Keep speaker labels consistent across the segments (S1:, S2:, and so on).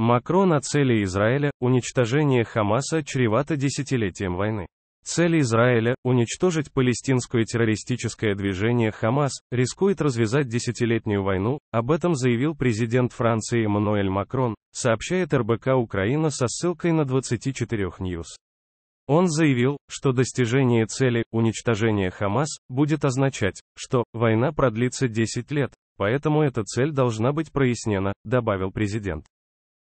S1: Макрон о цели Израиля – уничтожение Хамаса чревато десятилетием войны. Цель Израиля – уничтожить палестинское террористическое движение «Хамас», рискует развязать десятилетнюю войну, об этом заявил президент Франции Эммануэль Макрон, сообщает РБК Украина со ссылкой на 24 News. Он заявил, что достижение цели – уничтожение «Хамас» будет означать, что война продлится 10 лет, поэтому эта цель должна быть прояснена, добавил президент.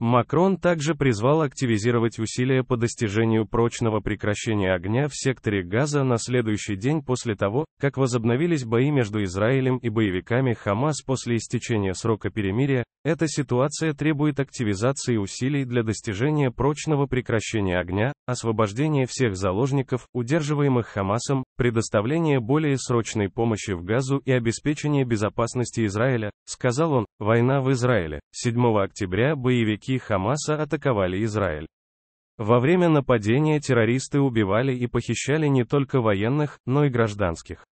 S1: Макрон также призвал активизировать усилия по достижению прочного прекращения огня в секторе Газа на следующий день после того, как возобновились бои между Израилем и боевиками Хамас после истечения срока перемирия, эта ситуация требует активизации усилий для достижения прочного прекращения огня, освобождения всех заложников, удерживаемых Хамасом, предоставления более срочной помощи в Газу и обеспечения безопасности Израиля, сказал он. Война в Израиле. 7 октября боевики Хамаса атаковали Израиль. Во время нападения террористы убивали и похищали не только военных, но и гражданских.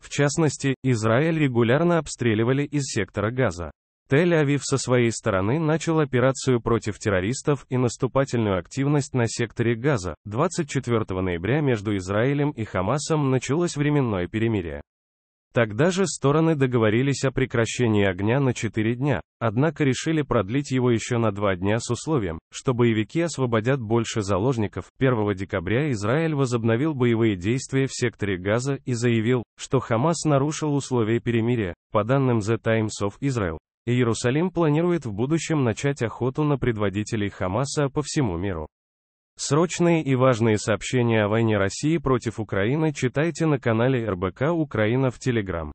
S1: В частности, Израиль регулярно обстреливали из сектора Газа. Тель-Авив со своей стороны начал операцию против террористов и наступательную активность на секторе Газа. 24 ноября между Израилем и Хамасом началось временное перемирие. Тогда же стороны договорились о прекращении огня на 4 дня, однако решили продлить его еще на 2 дня с условием, что боевики освободят больше заложников. 1 декабря Израиль возобновил боевые действия в секторе Газа и заявил, что Хамас нарушил условия перемирия, по данным The Times of Israel. Иерусалим планирует в будущем начать охоту на предводителей Хамаса по всему миру. Срочные и важные сообщения о войне России против Украины читайте на канале РБК Украина в Телеграм.